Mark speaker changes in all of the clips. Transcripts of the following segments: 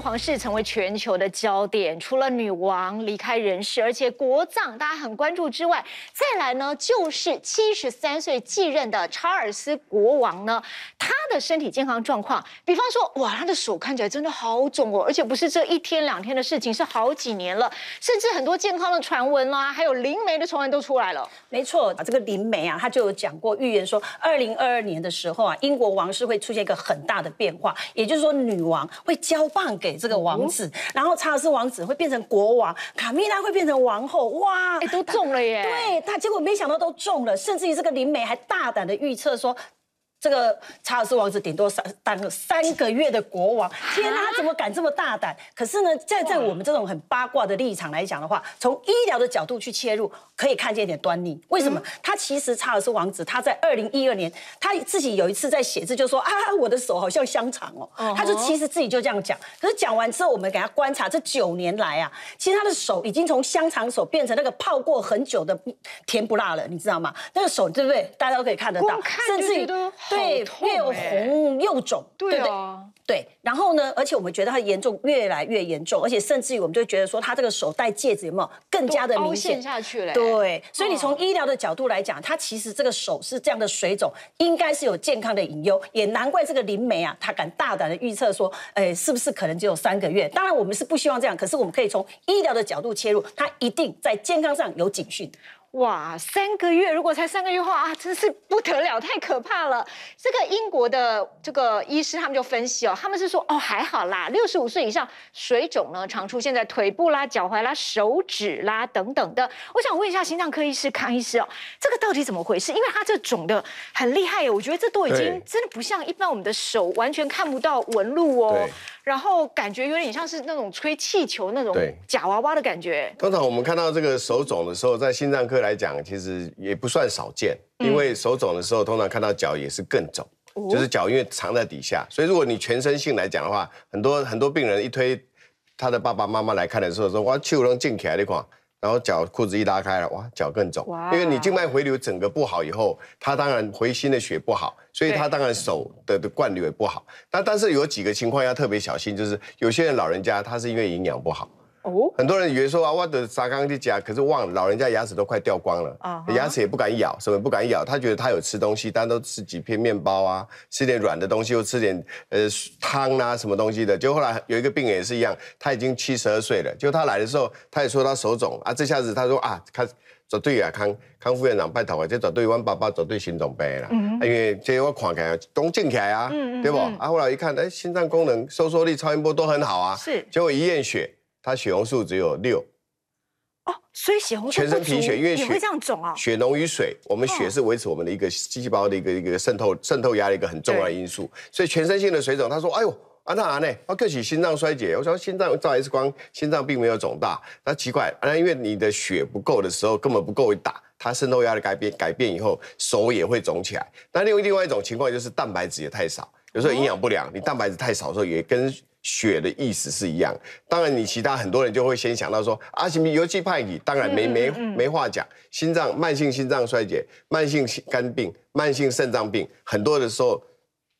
Speaker 1: 皇室成为全球的焦点，除了女王离开人世，而且国葬大家很关注之外，再来呢就是七十三岁继任的查尔斯国王呢，他的身体健康状况，比方说哇，他的手看起来真的好肿哦，而且不是这一天两天的事情，是好几年了，甚至
Speaker 2: 很多健康的传闻啦，还有灵媒的传闻都出来了。没错，这个灵媒啊，他就有讲过预言说，二零二二年的时候啊，英国王室会出现一个很大的变化，也就是说女王会交棒给。给这个王子，然后查尔斯王子会变成国王，卡米拉会变成王后，哇，都中了耶！对他，结果没想到都中了，甚至于这个灵媒还大胆的预测说。这个查尔斯王子顶多三当三个月的国王，天啊，他怎么敢这么大胆？可是呢，在在我们这种很八卦的立场来讲的话，从医疗的角度去切入，可以看见一点端倪。为什么？他其实查尔斯王子，他在二零一二年，他自己有一次在写字，就说啊，我的手好像香肠哦。他就其实自己就这样讲，可是讲完之后，我们给他观察这九年来啊，其实他的手已经从香肠手变成那个泡过很久的甜不辣了，你知道吗？那个手对不对？大家都可以看得到，甚至于。对，越红又肿，对啊，对？然后呢？而且我们觉得它严重，越来越严重，而且甚至于我们就觉得说，他这个手戴戒指有没有更加的明显
Speaker 1: 下去了？对，
Speaker 2: 所以你从医疗的角度来讲，他其实这个手是这样的水肿，应该是有健康的隐忧，也难怪这个林梅啊，他敢大胆的预测说，哎，是不是可能只有三个月？当然我们是不希望这样，可是我们可以从医疗的角度切入，他一定在健康上有警讯。哇，三个月如果才三个月话啊，真
Speaker 1: 是不得了，太可怕了。这个英国的这个医师他们就分析哦，他们是说哦还好啦，六十五岁以上水肿呢常出现在腿部啦、脚踝啦、手指啦等等的。我想问一下心脏科医师康医师哦，这个到底怎么回事？因为他这肿的很厉害耶，我觉得这都已经真的不像一般我们的手完全看不到纹路哦。然后感觉有点像是那种吹气球那种假娃娃的感觉。
Speaker 3: 通常我们看到这个手肿的时候，在心脏科来讲，其实也不算少见，因为手肿的时候，通常看到脚也是更肿，就是脚因为藏在底下，所以如果你全身性来讲的话，很多很多病人一推他的爸爸妈妈来看的时候，说：“我手能撑起来，你看。”然后脚裤子一拉开了，哇，脚更肿，因为你静脉回流整个不好以后，他当然回心的血不好，所以他当然手的的灌流也不好。但但是有几个情况要特别小心，就是有些人老人家他是因为营养不好。很多人以为说啊，我的牙刚刚去假，可是忘了老人家牙齿都快掉光了啊，牙齿也不敢咬，什么不敢咬，他觉得他有吃东西，但都吃几片面包啊，吃点软的东西，又吃点呃汤啊，什么东西的。就后来有一个病人也是一样，他已经七十二岁了，就他来的时候，他也说他手肿啊，这下子他说啊，他走对啊康康副院长拜托啊，就走对，问爸爸走对心脏病了，因为这我看来刚进起来啊，对不？啊后来一看，哎，心脏功能收缩力超音波都很好啊，是，结果一验血。他血红素只有六，
Speaker 1: 哦，所以血红素全身贫血，因为血会这样肿啊。血
Speaker 3: 浓于水，我们血是维持我们的一个细胞的一个一个渗透渗透压的一个很重要的因素，所以全身性的水肿，他说：“哎呦，啊那阿啊，客气心脏衰竭。”我说：“心脏照 X 光，心脏并没有肿大。”那奇怪，那因为你的血不够的时候，根本不够一打，它渗透压的改变改变以后，手也会肿起来。那另外另外一种情况就是蛋白质也太少。有时候营养不良，你蛋白质太少的时候，也跟血的意思是一样。当然，你其他很多人就会先想到说啊，什么尤其派你，当然没没没话讲，心脏慢性心脏衰竭、慢性肝病、慢性肾脏病，很多的时候。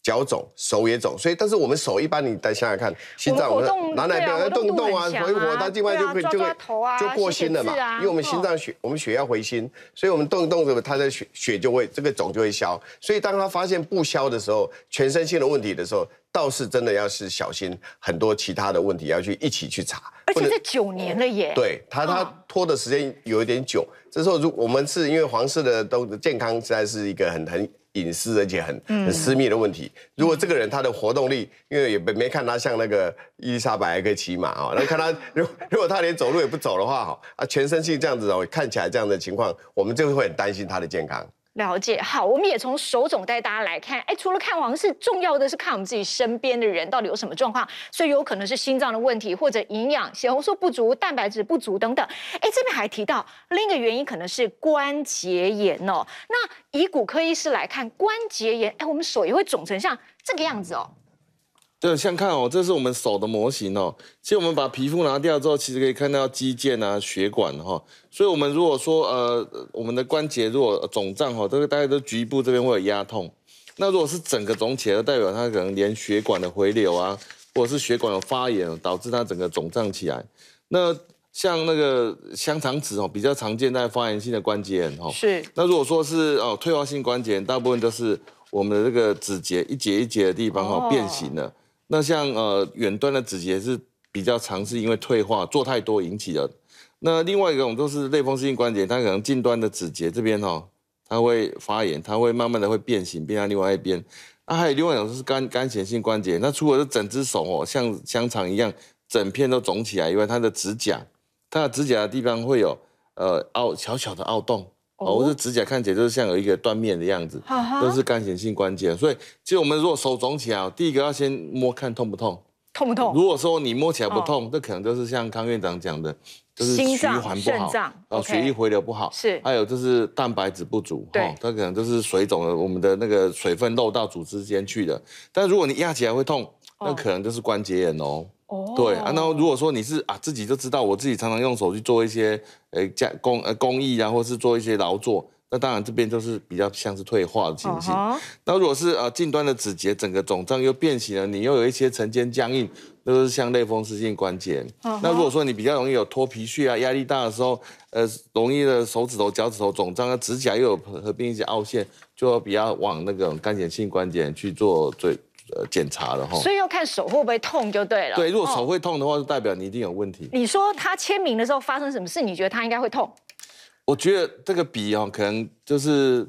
Speaker 3: 脚肿，手也肿，所以但是我们手一般，你再想想看，心脏我们哪来？不要在动动啊，回回他，另外就就会就过心了嘛，因为我们心脏血，我们血要回心，所以我们动一动什么，它的血血就会这个肿就会消。所以当他发现不消的时候，全身性的问题的时候，倒是真的要是小心很多其他的问题要去一起去查。而且是
Speaker 1: 九年了耶。对他他
Speaker 3: 拖的时间有一点久，这时候如我们是因为黄色的都健康实在是一个很很。隐私而且很很私密的问题。如果这个人他的活动力，因为也没没看他像那个伊丽莎白可以骑马啊，那看他如如果他连走路也不走的话，哈啊，全身性这样子哦，看起来这样的情况，我们就会很担心他的健康。
Speaker 1: 了解好，我们也从手肿带大家来看。哎，除了看王室，重要的是看我们自己身边的人到底有什么状况，所以有可能是心脏的问题，或者营养、血红素不足、蛋白质不足等等。哎，这边还提到另一个原因可能是关节炎哦。那以骨科医师来看，关节炎，哎，我们手也会肿成像这个样子哦。
Speaker 4: 对，像看哦，这是我们手的模型哦。其实我们把皮肤拿掉之后，其实可以看到肌腱啊、血管哈。所以，我们如果说呃，我们的关节如果肿胀哈，这个大概都局部这边会有压痛。那如果是整个肿起来，就代表它可能连血管的回流啊，或者是血管有发炎，导致它整个肿胀起来。那像那个香肠指哦，比较常见在发炎性的关节哈。是。那如果说是哦退化性关节，大部分都是我们的这个指节一节一节的地方哈变形了。那像呃远端的指节是比较长，是因为退化做太多引起的。那另外一种就是类风湿性关节，它可能近端的指节这边哦，它会发炎，它会慢慢的会变形，变到另外一边。那还有另外一种是干干性性关节，那除了整只手哦像香肠一样整片都肿起来以外，它的指甲，它的指甲的地方会有呃凹小小的凹洞。哦，我是指甲看起来就是像有一个断面的样子，都是干性性关节，所以其实我们如果手肿起来，第一个要先摸看痛不痛，痛不痛？如果说你摸起来不痛，那可能就是像康院长讲的，就是循环不好，哦，血液回流不好，是，还有就是蛋白质不足，哦，它可能就是水肿了，我们的那个水分漏到组织间去的。但如果你压起来会痛。那可能就是关节炎哦。哦。对啊，那如果说你是啊，自己就知道，我自己常常用手去做一些，呃加工呃工艺啊，或是做一些劳作，那当然这边就是比较像是退化的情形。哦。那如果是啊近端的指节整个肿胀又变形了，你又有一些晨间僵硬，那就是像类风湿性关节。那如果说你比较容易有脱皮屑啊，压力大的时候，呃，容易的手指头、脚趾头肿胀，指甲又有合并一些凹陷，就比较往那个干性性关节去做最。呃，检查了哈，所以
Speaker 1: 要看手会不会痛就对了。对，如果手
Speaker 4: 会痛的话，就代表你一定有问题。
Speaker 1: 你说他签名的时候发生什么事？你觉得他应该会痛？
Speaker 4: 我觉得这个笔哦，可能就是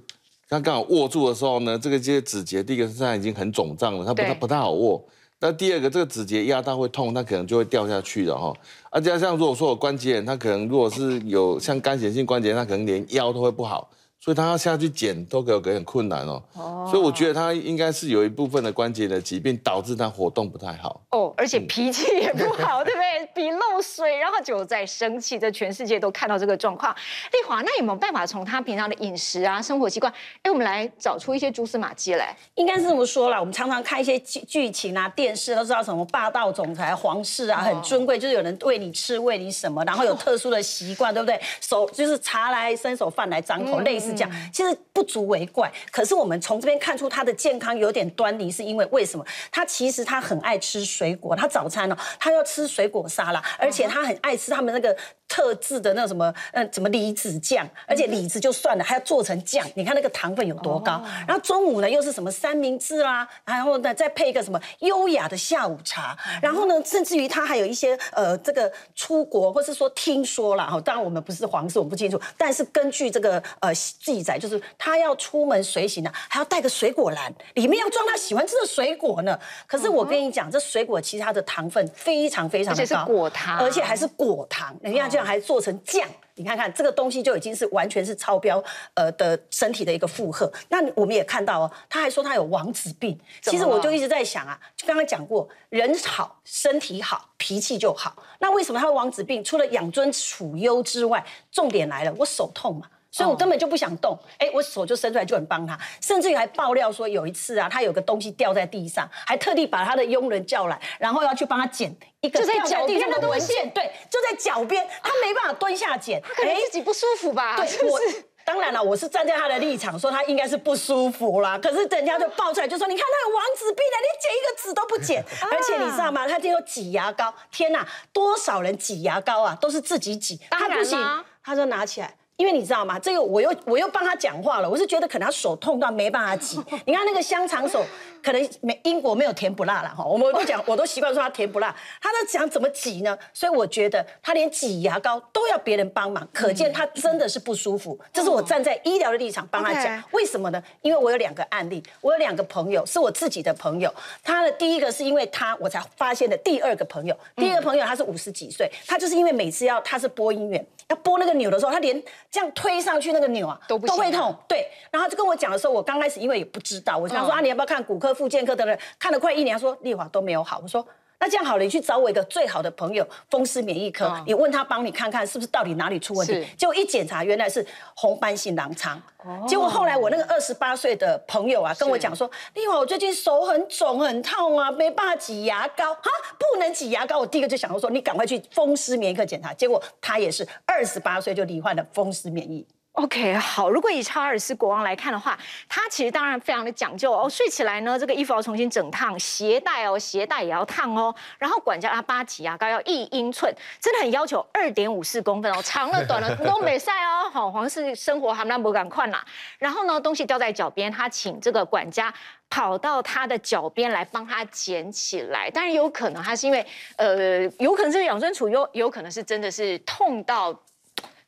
Speaker 4: 他刚好握住的时候呢，这个这些指节，第一个现在已经很肿胀了，他不太不太好握。那第二个，这个指节压到会痛，那可能就会掉下去了哈。而且像如果说有关节炎，他可能如果是有像干性性关节，他可能连腰都会不好。所以他要下去捡都给我给很困难哦，所以我觉得他应该是有一部分的关节的疾病导致他活动不太好。
Speaker 1: 而且脾气也不好，对不对？比漏水，然后就在生气，在全世界都看到这个状况。丽华，那有没有办法从他平常的饮食啊、生活习惯？哎，我们来找出一些蛛丝马迹来。
Speaker 2: 应该是这么说啦，我们常常看一些剧剧情啊、电视，都知道什么霸道总裁、皇室啊，很尊贵，就是有人喂你吃，喂你什么，然后有特殊的习惯，对不对？手就是茶来伸手，饭来张口，类似这样。其实不足为怪，可是我们从这边看出他的健康有点端倪，是因为为什么？他其实他很爱吃水。水果，他早餐哦，他要吃水果沙拉，而且他很爱吃他们那个特制的那什么，嗯，什么李子酱，而且李子就算了，还要做成酱，你看那个糖分有多高。然后中午呢，又是什么三明治啦，然后呢再配一个什么优雅的下午茶，然后呢，甚至于他还有一些呃，这个出国或是说听说了哈，当然我们不是皇室，我们不清楚，但是根据这个呃记载，就是他要出门随行呢，还要带个水果篮，里面要装他喜欢吃的水果呢。可是我跟你讲，这水果。其他的糖分非常非常高，而且是果糖，而且还是果糖，人家居然还做成酱，你看看这个东西就已经是完全是超标，呃，的身体的一个负荷。那我们也看到哦，他还说他有王子病，其实我就一直在想啊，就刚刚讲过，人好，身体好，脾气就好，那为什么他会王子病？除了养尊处优之外，重点来了，我手痛嘛。所以我根本就不想动，哎，我手就伸出来就很帮他，甚至于还爆料说有一次啊，他有个东西掉在地上，还特地把他的佣人叫来，然后要去帮他捡一个掉在地上的文件。对，就在脚边，他没办法蹲下捡，他可能自己不舒服吧？对，我当然了，我是站在他的立场说他应该是不舒服啦。可是人家就爆出来就说，你看他有王子病了，你捡一个纸都不捡，而且你知道吗？他今天挤牙膏，天哪，多少人挤牙膏啊，都是自己挤，他不行，他说拿起来。因为你知道吗？这个我又我又帮他讲话了。我是觉得可能他手痛到没办法挤。你看那个香肠手，可能没英国没有甜不辣了哈。我都讲，我都习惯说他甜不辣。他在讲怎么挤呢？所以我觉得他连挤牙膏都要别人帮忙，可见他真的是不舒服。这是我站在医疗的立场帮他讲。为什么呢？因为我有两个案例，我有两个朋友，是我自己的朋友。他的第一个是因为他我才发现的。第二个朋友，第二个朋友他是五十几岁，他就是因为每次要他是播音员要播那个钮的时候，他连这样推上去那个扭啊，都都会痛。对，然后就跟我讲的时候，我刚开始因为也不知道，我想说啊，你要不要看骨科、复健科的人？看了快一年，说丽华都没有好。我说。那这样好了，你去找我一个最好的朋友，风湿免疫科，你问他帮你看看是不是到底哪里出问题。结果一检查原来是红斑性狼疮。
Speaker 1: 哦，结果后来我那个
Speaker 2: 二十八岁的朋友啊，跟我讲说，另外我最近手很肿很痛啊，没办法挤牙膏啊，不能挤牙膏。我第一个就想到说，你赶快去风湿免疫科检查。结果他也是二十八岁就罹患了风湿免疫。OK，好。如果以查尔斯国王来看的
Speaker 1: 话，他其实当然非常的讲究哦。睡起来呢，这个衣服要重新整烫，鞋带哦，鞋带也要烫哦。然后管家阿巴提啊，高要一英寸，真的很要求二点五四公分哦，长了短了 都没晒哦。好，皇室生活还蛮不赶快呐。然后呢，东西掉在脚边，他请这个管家跑到他的脚边来帮他捡起来。当然有可能他是因为呃，有可能是养尊处优，有可能是真的是痛到。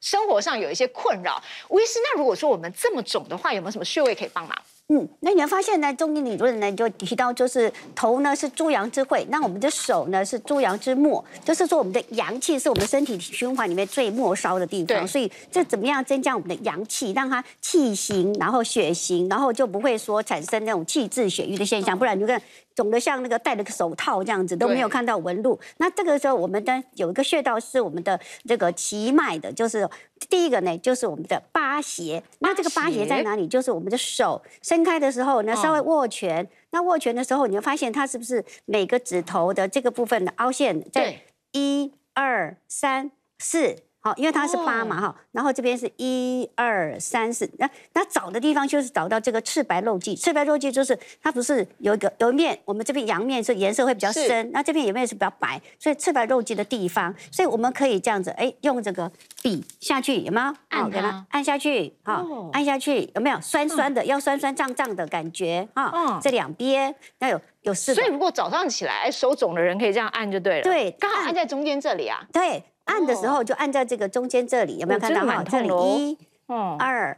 Speaker 1: 生活上有一些困扰，吴医师，那如果说我们这么肿的话，有没有什么穴位可以帮忙？
Speaker 5: 嗯，那你会发现呢，中医理论呢就提到，就是头呢是诸阳之会，那我们的手呢是诸阳之末，就是说我们的阳气是我们身体循环里面最末梢的地方，所以这怎么样增加我们的阳气，让它气行，然后血行，然后就不会说产生那种气滞血瘀的现象，不然你就跟。懂得像那个戴了个手套这样子都没有看到纹路。那这个时候我们的有一个穴道是我们的这个奇脉的，就是第一个呢就是我们的八斜。那这个八斜在哪里？就是我们的手伸开的时候呢，稍微握拳。那握拳的时候，你会发现它是不是每个指头的这个部分的凹陷？在一、二、三、四。因为它是八嘛哈，然后这边是一二三四，那那找的地方就是找到这个赤白肉际，赤白肉际就是它不是有一个有一面，我们这边阳面是颜色会比较深，那这边有面有是比较白，所以赤白肉际的地方，所以我们可以这样子，哎，用这个笔下去，有吗？按它，按下去，哈，按下去，有没有酸酸的，要酸酸胀胀的感觉，哈，这两边要有有四所以如果早上起来，手肿的人可以这样按就对了，对，刚好按在中间这里啊，对。按的时候就按在这个中间这里，有没有看到哈？这里一、二、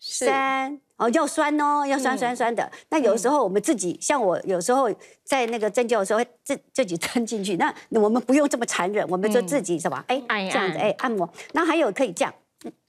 Speaker 5: 三哦，要酸哦，要酸酸酸的。那有时候我们自己，像我有时候在那个针灸的时候，自自己钻进去，那我们不用这么残忍，我们就自己什么？哎，这样子哎，按摩。那还有可以这样，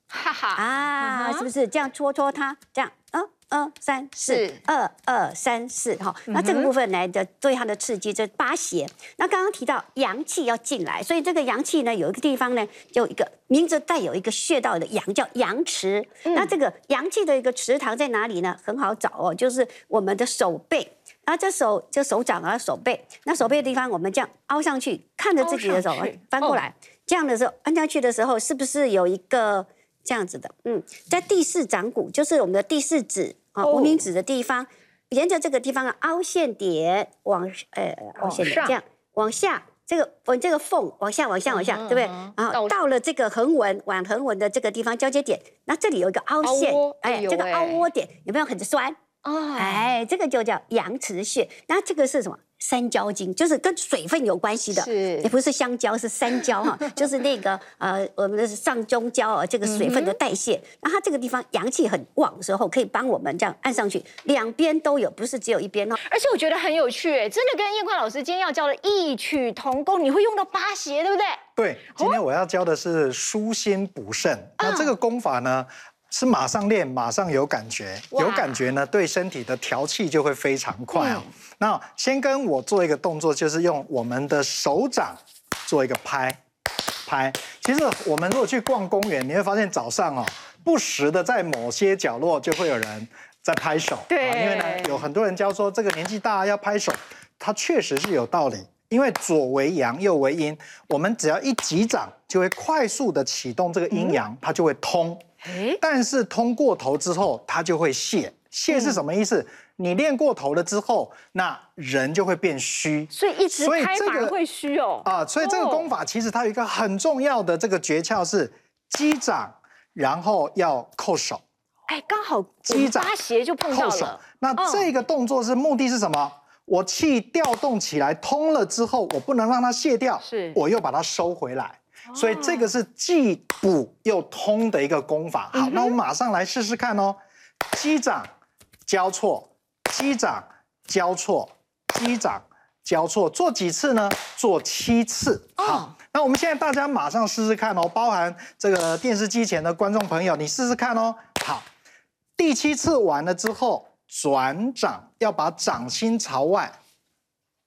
Speaker 5: 哈哈啊，是不是这样戳戳它？这样啊。二三四二二三四哈，那这个部分来的对它的刺激，这八邪。那刚刚提到阳气要进来，所以这个阳气呢，有一个地方呢，就一个名字带有一个穴道的阳，叫阳池。那这个阳气的一个池塘在哪里呢？很好找哦，就是我们的手背，那这手这手掌啊手背，那手背的地方，我们这样凹上去，看着自己的手翻过来，这样的时候按下去的时候，是不是有一个这样子的？嗯，在第四掌骨，就是我们的第四指。啊，无名指的地方，沿着这个地方的凹陷点往，呃，凹陷点这样往下，这个往这个缝往下，往下，往下，对不对？然后到了这个横纹往横纹的这个地方交接点，那这里有一个凹陷，哎，这个凹窝点，有没有很酸哦，哎，这个就叫阳池穴。那这个是什么？三焦经就是跟水分有关系的，也不是香蕉，是三焦哈，就是那个呃，我们的上中焦啊，这个水分的代谢。那它这个地方阳气很旺的时候，可以帮我们这样按上去，两边都有，不是只有一边哦。
Speaker 1: 而且我觉得很有趣，真的跟燕坤老师今天要教的异曲同工，你会用到八邪，对不对？
Speaker 6: 对，今天我要教的是舒心补肾，那这个功法呢？是马上练，马上有感觉。有感觉呢，对身体的调气就会非常快啊。那先跟我做一个动作，就是用我们的手掌做一个拍，拍。其实我们如果去逛公园，你会发现早上哦，不时的在某些角落就会有人在拍手。对。因为呢，有很多人教说这个年纪大要拍手，它确实是有道理。因为左为阳，右为阴，我们只要一击掌，就会快速的启动这个阴阳，它就会通。但是通过头之后，它就会泄。泄是什么意思？你练过头了之后，那人就会变虚。所以一直开法会虚哦。啊，所以这个功法其实它有一个很重要的这个诀窍是击掌，然后要扣手。
Speaker 1: 哎，刚好击掌，就碰到手。
Speaker 6: 那这个动作是目的是什么？我气调动起来，通了之后，我不能让它泄掉，是，我又把它收回来，所以这个是既补又通的一个功法。好，那我们马上来试试看哦，击掌交错，击掌交错，击掌交错，做几次呢？做七次。好，那我们现在大家马上试试看哦，包含这个电视机前的观众朋友，你试试看哦。好，第七次完了之后。转掌要把掌心朝外，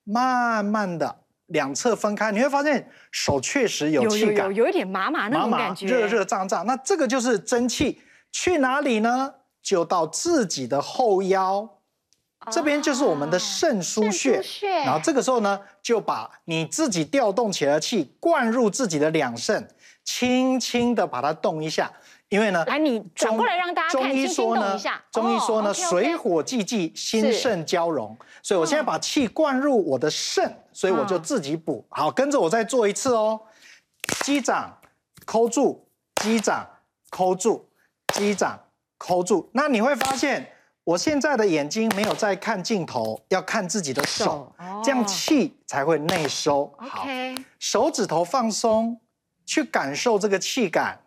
Speaker 6: 慢慢的两侧分开，你会发现手确实有气感，有有
Speaker 1: 有一点麻麻那种感觉，热热胀
Speaker 6: 胀。那这个就是真气去哪里呢？就到自己的后腰，这边就是我们的肾腧穴。穴。然后这个时候呢，就把你自己调动起来的气灌入自己的两肾，轻轻的把它动一下。因为呢，来你转过来让大家看。中医说呢，中医说呢，水火既济，心肾交融。所以我现在把气灌入我的肾，所以我就自己补。好，跟着我再做一次哦。击掌扣住，击掌扣住，击掌扣住。那你会发现，我现在的眼睛没有在看镜头，要看自己的手，这样气才会内收。好，手指头放松，去感受这个气感。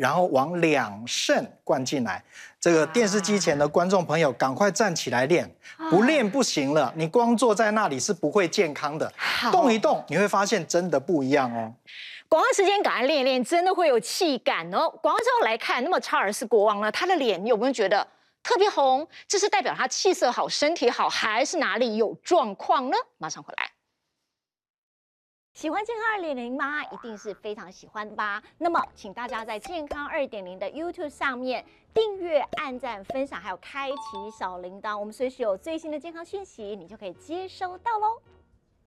Speaker 6: 然后往两肾灌进来，这个电视机前的观众朋友，赶快站起来练，不练不行了，你光坐在那里是不会健康的，动一动你会发现真的不一样哦。
Speaker 1: 广告时间，赶快练一练，真的会有气感哦。广告之后来看，那么查尔斯国王呢，他的脸你有没有觉得特别红？这是代表他气色好、身体好，还是哪里有状况呢？马上回来。喜欢健康二点零吗？一定是非常喜欢的吧。那么，请大家在健康二点零的 YouTube 上面订阅、按赞、分享，还有开启小铃铛，我们随时有最新的健康讯息，你就可以接收到喽。